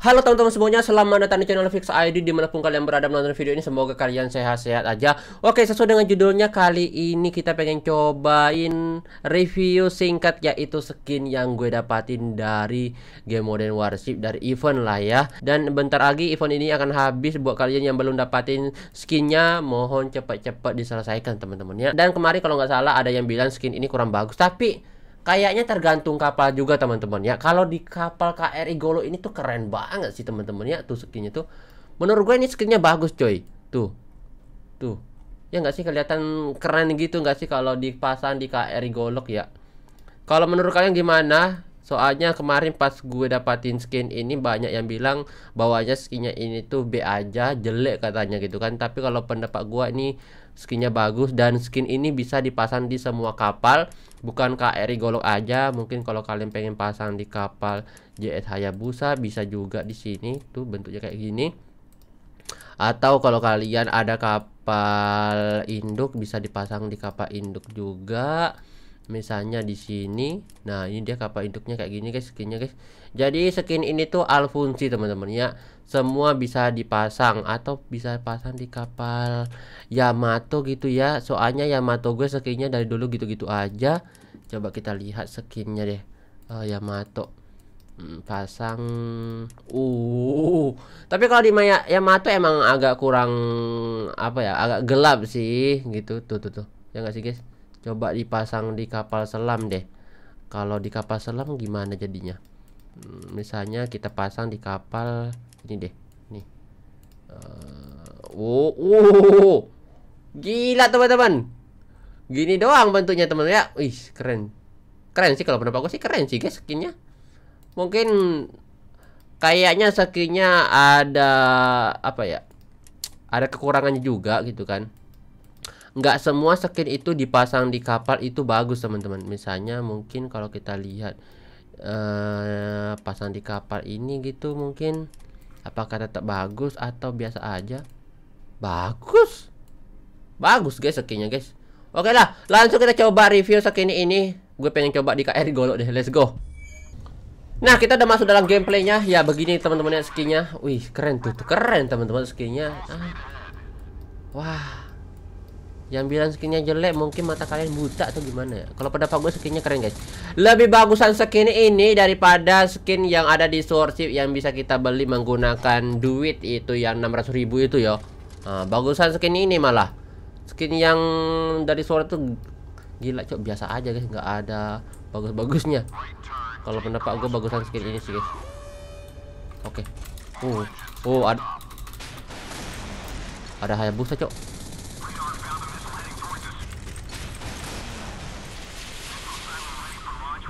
Halo teman-teman semuanya, selamat datang di channel Fix ID di mana pun kalian berada menonton video ini semoga kalian sehat-sehat aja Oke sesuai dengan judulnya kali ini kita pengen cobain review singkat yaitu skin yang gue dapatin dari game Modern Warship dari event lah ya Dan bentar lagi event ini akan habis buat kalian yang belum dapatin skinnya mohon cepat-cepat diselesaikan teman-teman ya Dan kemarin kalau nggak salah ada yang bilang skin ini kurang bagus tapi kayaknya tergantung kapal juga teman-teman ya kalau di kapal KRI Golo ini tuh keren banget sih teman-teman ya tuh skinnya tuh menurut gue ini skinnya bagus coy tuh tuh ya nggak sih kelihatan keren gitu nggak sih kalau dipasang di KRI Golok ya kalau menurut kalian gimana Soalnya kemarin pas gue dapatin skin ini banyak yang bilang bahwanya skinnya ini tuh B aja jelek katanya gitu kan. Tapi kalau pendapat gue ini skinnya bagus dan skin ini bisa dipasang di semua kapal bukan KRI Golok aja mungkin kalau kalian pengen pasang di kapal JS Hayabusa bisa juga di sini tuh bentuknya kayak gini atau kalau kalian ada kapal induk bisa dipasang di kapal induk juga misalnya di sini nah ini dia kapal induknya kayak gini guys skinnya guys jadi skin ini tuh fungsi teman-teman ya semua bisa dipasang atau bisa pasang di kapal Yamato gitu ya soalnya Yamato gue skinnya dari dulu gitu-gitu aja coba kita lihat skinnya deh uh, Yamato hmm, pasang uh tapi kalau di Maya Yamato emang agak kurang apa ya agak gelap sih gitu tuh tuh tuh ya nggak sih guys coba dipasang di kapal selam deh kalau di kapal selam gimana jadinya hmm, misalnya kita pasang di kapal ini deh nih uh, oh, oh, gila teman-teman gini doang bentuknya teman ya wih keren keren sih kalau pendapat aku sih keren sih guys skinnya mungkin kayaknya skinnya ada apa ya ada kekurangannya juga gitu kan nggak semua skin itu dipasang di kapal itu bagus teman-teman misalnya mungkin kalau kita lihat eh, pasang di kapal ini gitu mungkin apakah tetap bagus atau biasa aja bagus bagus guys skinnya guys oke lah langsung kita coba review skin ini gue pengen coba di KR golok deh let's go Nah kita udah masuk dalam gameplaynya Ya begini teman-teman ya skinnya Wih keren tuh, tuh. Keren teman-teman skinnya ah. Wah yang bilang skinnya jelek mungkin mata kalian buta atau gimana ya Kalau pendapat gue skinnya keren guys Lebih bagusan skin ini daripada skin yang ada di source Yang bisa kita beli menggunakan duit itu yang 600 ribu itu ya nah, Bagusan skin ini malah Skin yang dari suara tuh gila cok biasa aja guys nggak ada bagus-bagusnya kalau pendapat gue bagusan skin ini sih guys oke okay. uh oh uh, ada ada hayabusa cok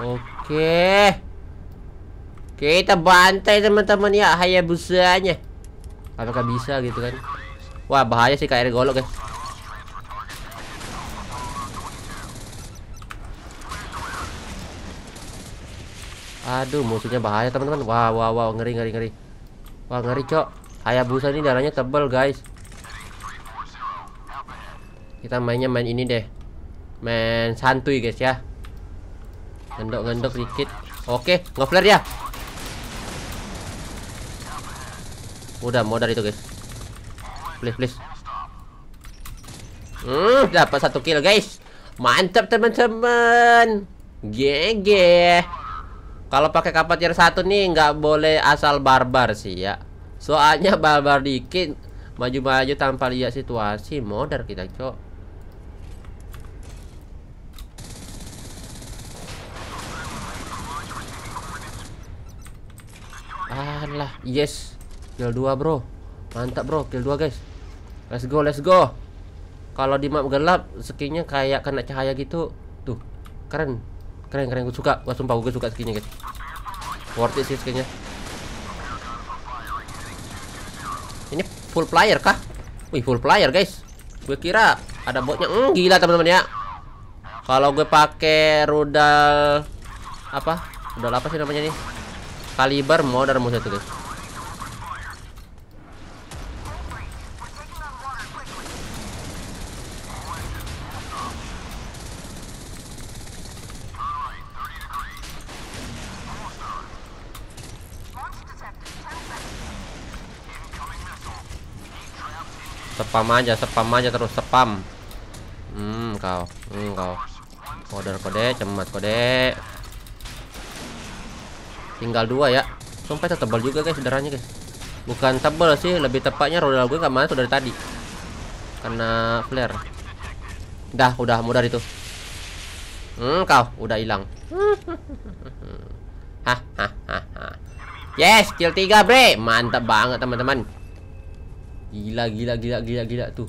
Oke. Kita bantai teman-teman ya Hayabusa-nya. Apakah bisa gitu kan? Wah, bahaya sih KR golok, guys. Ya. Aduh, musuhnya bahaya, teman-teman. Wah, wah, wah, ngeri ngeri ngeri. Wah, ngeri, Cok. Hayabusa ini darahnya tebal, guys. Kita mainnya main ini deh. Main santuy, guys ya. Gendok gendok dikit. Oke, ngeflare ya. Mudah modal itu guys. Please please. Hmm, dapat satu kill guys. Mantap teman-teman. GG. Kalau pakai kapal tier satu nih nggak boleh asal barbar sih ya. Soalnya barbar dikit maju-maju tanpa lihat situasi modal kita, Cok. lah yes kill 2 bro mantap bro kill 2 guys let's go let's go kalau di map gelap skinnya kayak kena cahaya gitu tuh keren keren keren gue suka gue sumpah gue suka skinnya guys worth it sih skinnya ini full player kah wih full player guys gue kira ada botnya hmm, gila teman-teman ya kalau gue pakai rudal apa rudal apa sih namanya nih kaliber modern musuh itu guys spam aja spam aja terus spam hmm kau hmm kau kode kode cemat kode tinggal dua ya sumpah itu tebal juga guys darahnya guys bukan tebal sih lebih tepatnya roda gue nggak masuk dari tadi karena flare dah udah mudah itu hmm kau udah hilang hahaha yes kill 3 bre mantap banget teman-teman gila gila gila gila gila tuh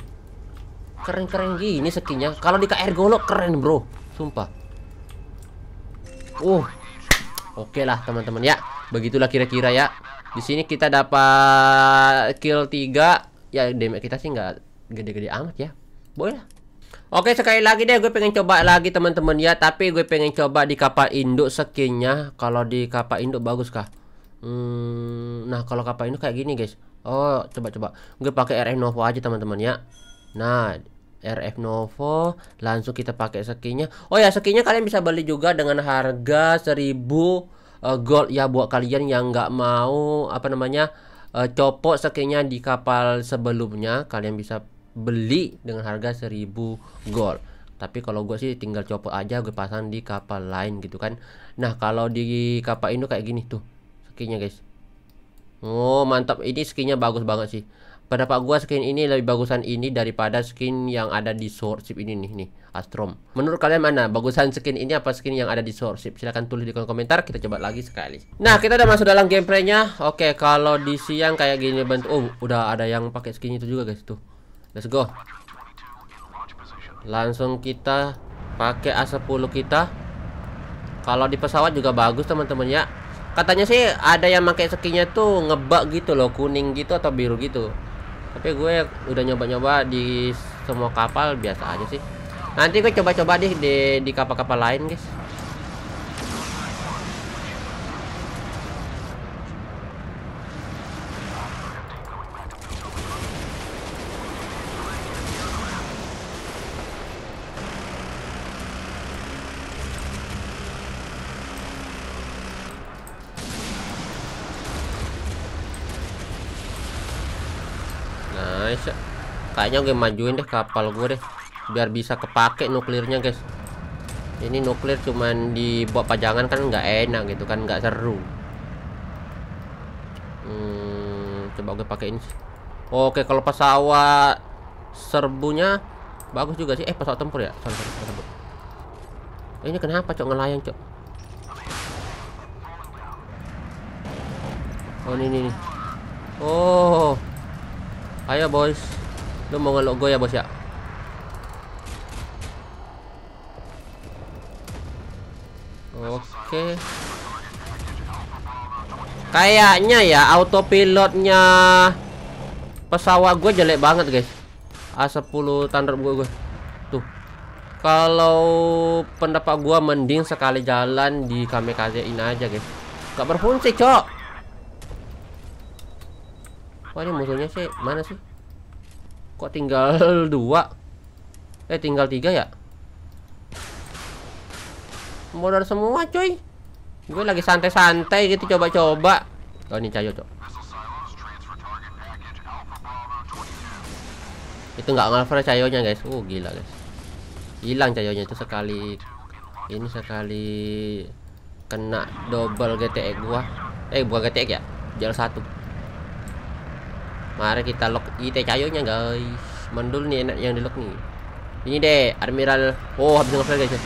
keren-keren gini sekinya, kalau di KR Golok keren bro sumpah uh Oke lah teman-teman ya. Begitulah kira-kira ya. Di sini kita dapat kill 3. Ya damage kita sih nggak gede-gede amat ya. Boleh. Oke sekali lagi deh gue pengen coba lagi teman-teman ya Tapi gue pengen coba di kapal induk skinnya Kalau di kapal induk bagus kah? Hmm, nah kalau kapal induk kayak gini guys Oh coba-coba Gue pakai RN Novo aja teman-teman ya Nah RF Novo langsung kita pakai sekinya oh ya sekinya kalian bisa beli juga dengan harga 1000 eh, gold ya buat kalian yang nggak mau apa namanya eh, copot sekinya di kapal sebelumnya kalian bisa beli dengan harga 1000 gold tapi kalau gue sih tinggal copot aja gue pasang di kapal lain gitu kan nah kalau di kapal Indo kayak gini tuh sekinya guys Oh mantap ini skinnya bagus banget sih pendapat gua skin ini lebih bagusan ini daripada skin yang ada di swordship ini nih nih Astrom. Menurut kalian mana bagusan skin ini apa skin yang ada di swordship? Silahkan tulis di kolom komentar. Kita coba lagi sekali. Nah kita udah masuk dalam gameplaynya. Oke kalau di siang kayak gini bentuk. Oh udah ada yang pakai skin itu juga guys tuh. Let's go. Langsung kita pakai A10 kita. Kalau di pesawat juga bagus teman-teman ya. Katanya sih ada yang pakai skinnya tuh ngebak gitu loh, kuning gitu atau biru gitu tapi gue udah nyoba-nyoba di semua kapal biasa aja sih nanti gue coba-coba deh di di kapal-kapal lain guys Malaysia ya. kayaknya gue majuin deh kapal gue deh biar bisa kepake nuklirnya guys ini nuklir cuman dibuat pajangan kan nggak enak gitu kan nggak seru hmm, coba gue pakai ini oke kalau pesawat serbunya bagus juga sih eh pesawat tempur ya sorry, sorry, sorry. Eh, ini kenapa cok ngelayang cok oh ini nih oh Ayo boys Lu mau ngelok gue ya bos ya Oke Kayaknya ya autopilotnya Pesawat gue jelek banget guys A10 standar gue, gue Tuh Kalau pendapat gue mending sekali jalan di kamikaze ini aja guys Gak berfungsi cok Wah ini musuhnya sih mana sih? Kok tinggal dua? Eh tinggal tiga ya? Modal semua coy. Gue lagi santai-santai gitu coba-coba. Oh ini Cayo cok. Itu nggak ngalver Cayonya guys. Oh gila guys. Hilang Cayonya itu sekali. Ini sekali kena double GTE gua. Eh bukan GTE ya. Jalan satu mari kita lock IT cayonya guys mandul nih enak yang di lock nih ini deh Admiral oh habis ngeflare guys ya.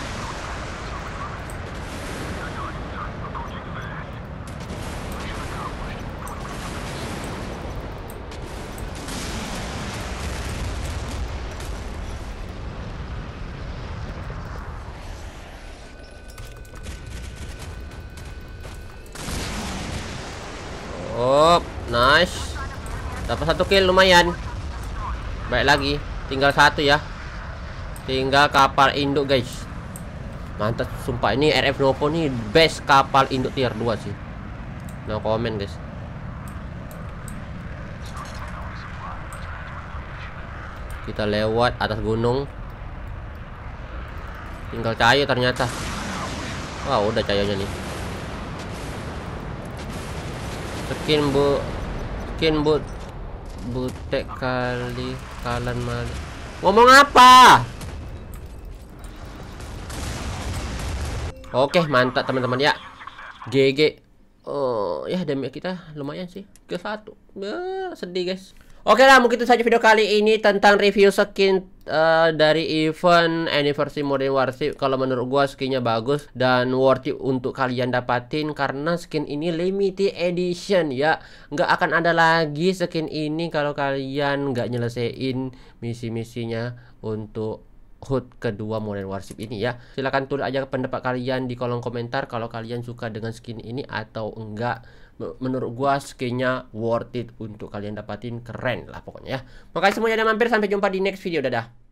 Nice. Dapat satu kill lumayan. Baik lagi, tinggal satu ya. Tinggal kapal induk guys. Mantap sumpah ini RF Novo nih best kapal induk tier 2 sih. No comment guys. Kita lewat atas gunung. Tinggal cahaya ternyata. Wah, wow, udah cahayanya nih. Skin bu skin bu butek kali kalan mal ngomong apa oke mantap teman-teman ya GG oh ya damage kita lumayan sih ke satu ya, sedih guys Oke lah mungkin itu saja video kali ini tentang review skin uh, dari event anniversary modern warship kalau menurut gua skinnya bagus dan worth it untuk kalian dapatin karena skin ini limited edition ya nggak akan ada lagi skin ini kalau kalian nggak nyelesain misi-misinya untuk hood kedua modern warship ini ya silahkan tulis aja pendapat kalian di kolom komentar kalau kalian suka dengan skin ini atau enggak menurut gua skinnya worth it untuk kalian dapatin keren lah pokoknya ya makasih semuanya udah mampir sampai jumpa di next video dadah